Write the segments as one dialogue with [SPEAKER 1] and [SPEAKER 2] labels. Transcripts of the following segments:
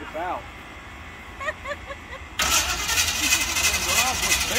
[SPEAKER 1] It's out.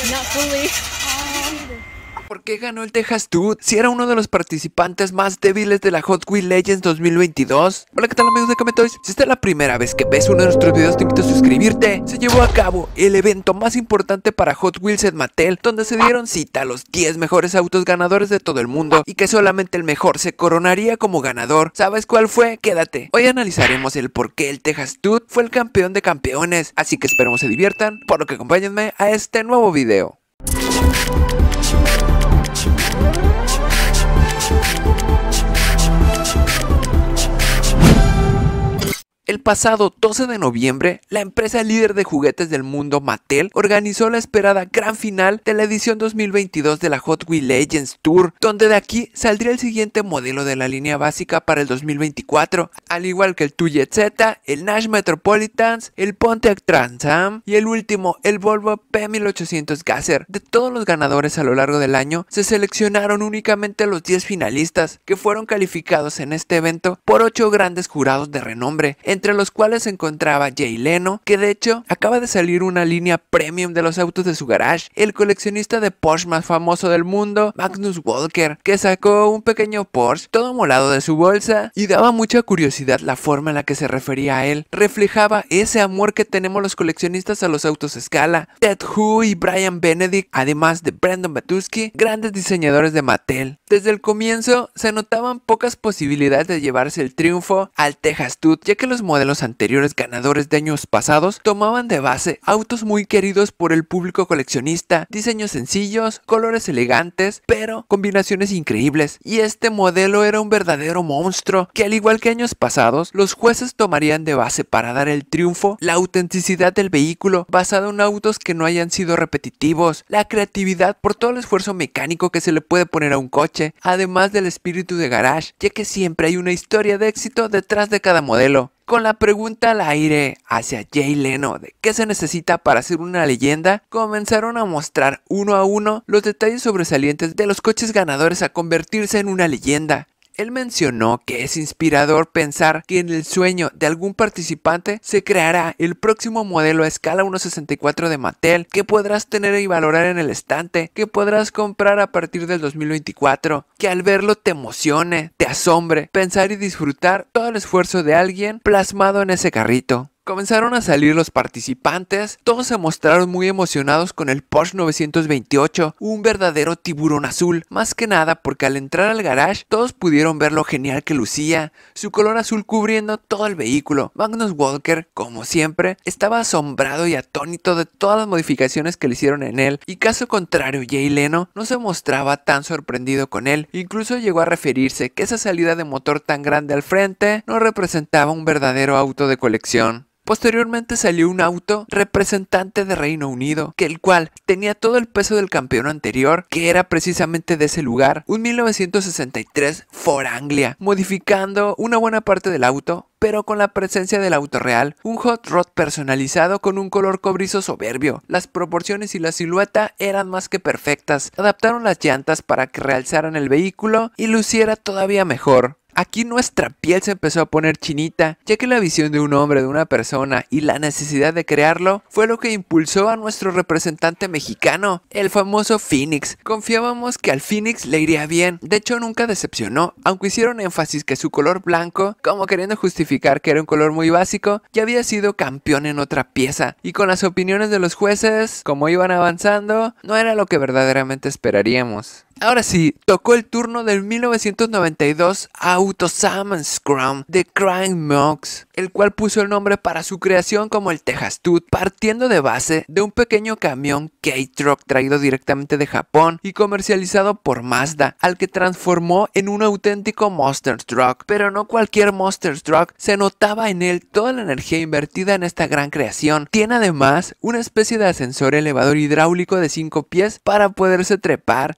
[SPEAKER 1] Not fully. Um, ¿Por qué ganó el Texas Tooth? Si era uno de los participantes más débiles de la Hot Wheels Legends 2022. Hola, ¿qué tal amigos de Kametoys? Si esta es la primera vez que ves uno de nuestros videos, te invito a suscribirte. Se llevó a cabo el evento más importante para Hot Wheels en Mattel, donde se dieron cita a los 10 mejores autos ganadores de todo el mundo y que solamente el mejor se coronaría como ganador. ¿Sabes cuál fue? Quédate. Hoy analizaremos el por qué el Texas Tooth fue el campeón de campeones, así que esperemos se diviertan, por lo que acompáñenme a este nuevo video. El pasado 12 de noviembre, la empresa líder de juguetes del mundo Mattel organizó la esperada gran final de la edición 2022 de la Hot Wheels Legends Tour, donde de aquí saldría el siguiente modelo de la línea básica para el 2024, al igual que el Tujet Z, el Nash Metropolitans, el Pontiac Trans Am y el último, el Volvo P1800 Gasser. De todos los ganadores a lo largo del año, se seleccionaron únicamente los 10 finalistas que fueron calificados en este evento por 8 grandes jurados de renombre, entre los cuales se encontraba Jay Leno, que de hecho acaba de salir una línea premium de los autos de su garage, el coleccionista de Porsche más famoso del mundo, Magnus Walker, que sacó un pequeño Porsche todo molado de su bolsa y daba mucha curiosidad la forma en la que se refería a él, reflejaba ese amor que tenemos los coleccionistas a los autos escala, Ted Hu y Brian Benedict, además de Brandon Batusky, grandes diseñadores de Mattel. Desde el comienzo se notaban pocas posibilidades de llevarse el triunfo al Texas Toot. ya que los los anteriores ganadores de años pasados tomaban de base autos muy queridos por el público coleccionista, diseños sencillos, colores elegantes, pero combinaciones increíbles. Y este modelo era un verdadero monstruo que al igual que años pasados, los jueces tomarían de base para dar el triunfo la autenticidad del vehículo basado en autos que no hayan sido repetitivos, la creatividad por todo el esfuerzo mecánico que se le puede poner a un coche, además del espíritu de garage, ya que siempre hay una historia de éxito detrás de cada modelo con la pregunta al aire hacia Jay Leno de qué se necesita para ser una leyenda, comenzaron a mostrar uno a uno los detalles sobresalientes de los coches ganadores a convertirse en una leyenda. Él mencionó que es inspirador pensar que en el sueño de algún participante se creará el próximo modelo a escala 1.64 de Mattel que podrás tener y valorar en el estante, que podrás comprar a partir del 2024, que al verlo te emocione, te asombre, pensar y disfrutar todo el esfuerzo de alguien plasmado en ese carrito. Comenzaron a salir los participantes, todos se mostraron muy emocionados con el Porsche 928, un verdadero tiburón azul, más que nada porque al entrar al garage todos pudieron ver lo genial que lucía, su color azul cubriendo todo el vehículo. Magnus Walker, como siempre, estaba asombrado y atónito de todas las modificaciones que le hicieron en él, y caso contrario Jay Leno no se mostraba tan sorprendido con él, incluso llegó a referirse que esa salida de motor tan grande al frente no representaba un verdadero auto de colección. Posteriormente salió un auto representante de Reino Unido, que el cual tenía todo el peso del campeón anterior, que era precisamente de ese lugar, un 1963 Ford Anglia, modificando una buena parte del auto, pero con la presencia del auto real, un hot rod personalizado con un color cobrizo soberbio. Las proporciones y la silueta eran más que perfectas. Adaptaron las llantas para que realzaran el vehículo y luciera todavía mejor. Aquí nuestra piel se empezó a poner chinita, ya que la visión de un hombre, de una persona y la necesidad de crearlo fue lo que impulsó a nuestro representante mexicano, el famoso Phoenix. Confiábamos que al Phoenix le iría bien, de hecho nunca decepcionó, aunque hicieron énfasis que su color blanco, como queriendo justificar que era un color muy básico, ya había sido campeón en otra pieza, y con las opiniones de los jueces, como iban avanzando, no era lo que verdaderamente esperaríamos. Ahora sí, tocó el turno del 1992 Salmon Scrum de Crying Mox, el cual puso el nombre para su creación como el Texas Tooth, partiendo de base de un pequeño camión K-Truck traído directamente de Japón y comercializado por Mazda, al que transformó en un auténtico Monster Truck. Pero no cualquier Monster Truck, se notaba en él toda la energía invertida en esta gran creación. Tiene además una especie de ascensor elevador hidráulico de 5 pies para poderse trepar.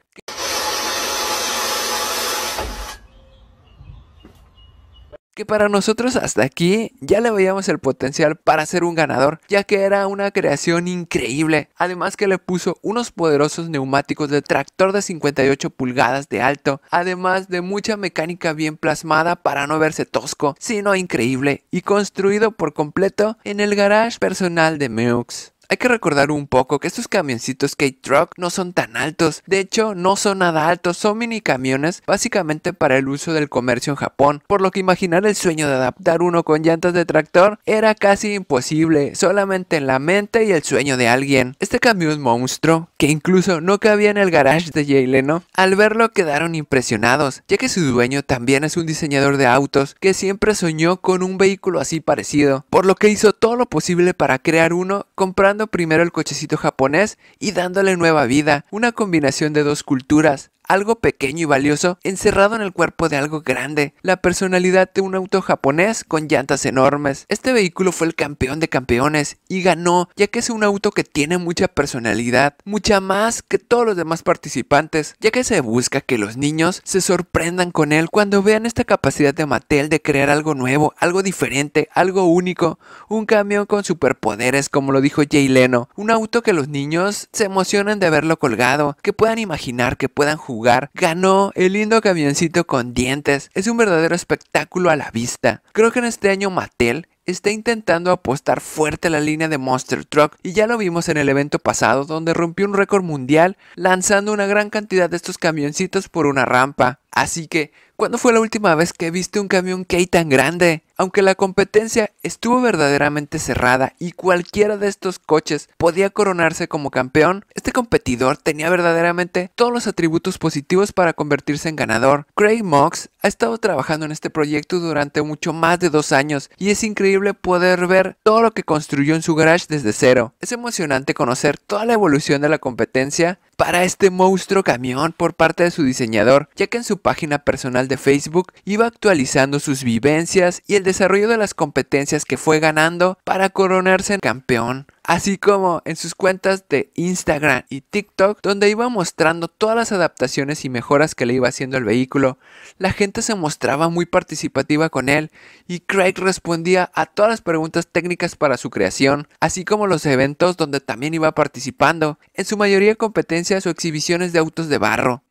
[SPEAKER 1] que para nosotros hasta aquí ya le veíamos el potencial para ser un ganador, ya que era una creación increíble, además que le puso unos poderosos neumáticos de tractor de 58 pulgadas de alto, además de mucha mecánica bien plasmada para no verse tosco, sino increíble y construido por completo en el garage personal de Meux. Hay que recordar un poco que estos camioncitos K-Truck no son tan altos, de hecho no son nada altos, son mini camiones básicamente para el uso del comercio en Japón, por lo que imaginar el sueño de adaptar uno con llantas de tractor era casi imposible, solamente en la mente y el sueño de alguien. Este camión monstruo, que incluso no cabía en el garage de Jay Leno, al verlo quedaron impresionados, ya que su dueño también es un diseñador de autos que siempre soñó con un vehículo así parecido, por lo que hizo todo lo posible para crear uno comprando primero el cochecito japonés y dándole nueva vida, una combinación de dos culturas, algo pequeño y valioso encerrado en el cuerpo de algo grande, la personalidad de un auto japonés con llantas enormes. Este vehículo fue el campeón de campeones y ganó ya que es un auto que tiene mucha personalidad, mucha más que todos los demás participantes, ya que se busca que los niños se sorprendan con él cuando vean esta capacidad de Mattel de crear algo nuevo, algo diferente, algo único, un camión con superpoderes como lo dijo Jay Leno, un auto que los niños se emocionen de verlo colgado, que puedan imaginar, que puedan jugar ganó el lindo camioncito con dientes. Es un verdadero espectáculo a la vista. Creo que en este año Mattel está intentando apostar fuerte la línea de Monster Truck y ya lo vimos en el evento pasado donde rompió un récord mundial lanzando una gran cantidad de estos camioncitos por una rampa. Así que, ¿cuándo fue la última vez que viste un camión hay tan grande? Aunque la competencia estuvo verdaderamente cerrada y cualquiera de estos coches podía coronarse como campeón, este competidor tenía verdaderamente todos los atributos positivos para convertirse en ganador. Craig Mox ha estado trabajando en este proyecto durante mucho más de dos años y es increíble poder ver todo lo que construyó en su garage desde cero. Es emocionante conocer toda la evolución de la competencia para este monstruo camión por parte de su diseñador, ya que en su página personal de Facebook iba actualizando sus vivencias y el desarrollo de las competencias que fue ganando para coronarse campeón así como en sus cuentas de Instagram y TikTok, donde iba mostrando todas las adaptaciones y mejoras que le iba haciendo el vehículo. La gente se mostraba muy participativa con él y Craig respondía a todas las preguntas técnicas para su creación, así como los eventos donde también iba participando, en su mayoría competencias o exhibiciones de autos de barro.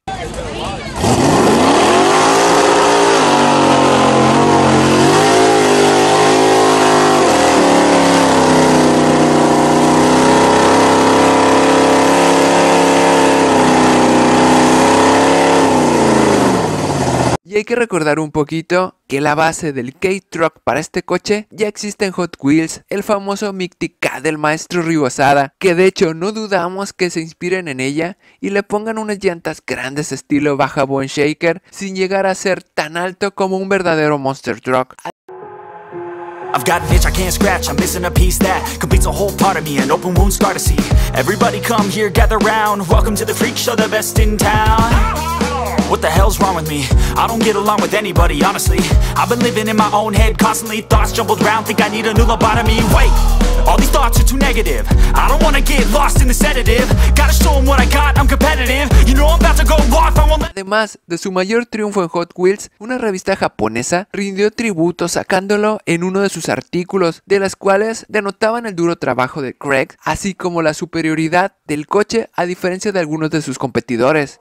[SPEAKER 1] hay que recordar un poquito que la base del K-Truck para este coche ya existe en Hot Wheels, el famoso Micti K del maestro Ribosada, que de hecho no dudamos que se inspiren en ella y le pongan unas llantas grandes estilo baja bone shaker sin llegar a ser tan alto como un verdadero monster truck. What the hell's wrong with me? I don't get along with anybody, honestly I've been living in my own head constantly Thoughts jumbled round, think I need a new lobotomy Wait, all these thoughts are too negative I don't wanna get lost in the sedative Gotta show them what I got, I'm competitive You know I'm about to go off, I won't let Además de su mayor triunfo en Hot Wheels, una revista japonesa rindió tributo sacándolo en uno de sus artículos, de las cuales denotaban el duro trabajo de Craig, así como la superioridad del coche a diferencia de algunos de sus competidores.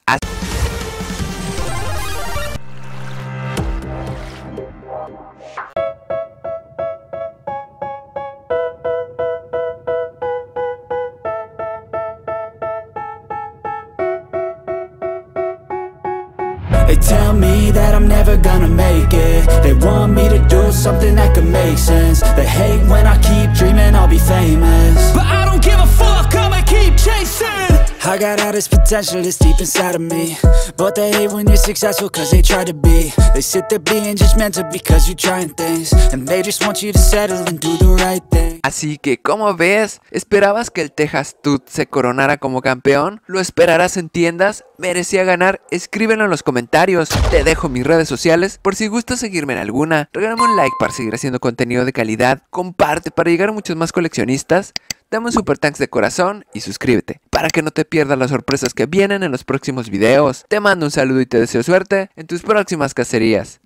[SPEAKER 1] They tell me that I'm never gonna make it They want me to do something that could make sense They hate when I keep dreaming I'll be famous But I I got potential deep inside of me But they hate when successful they try to be They being because things And they just want you to settle and do the right thing Así que como ves, ¿esperabas que el Texas Tut se coronara como campeón? ¿Lo esperarás en tiendas? ¿Merecía ganar? Escríbelo en los comentarios Te dejo mis redes sociales por si gustas seguirme en alguna Regálame un like para seguir haciendo contenido de calidad Comparte para llegar a muchos más coleccionistas Dame un super tanks de corazón y suscríbete para que no te pierdas las sorpresas que vienen en los próximos videos. Te mando un saludo y te deseo suerte en tus próximas cacerías.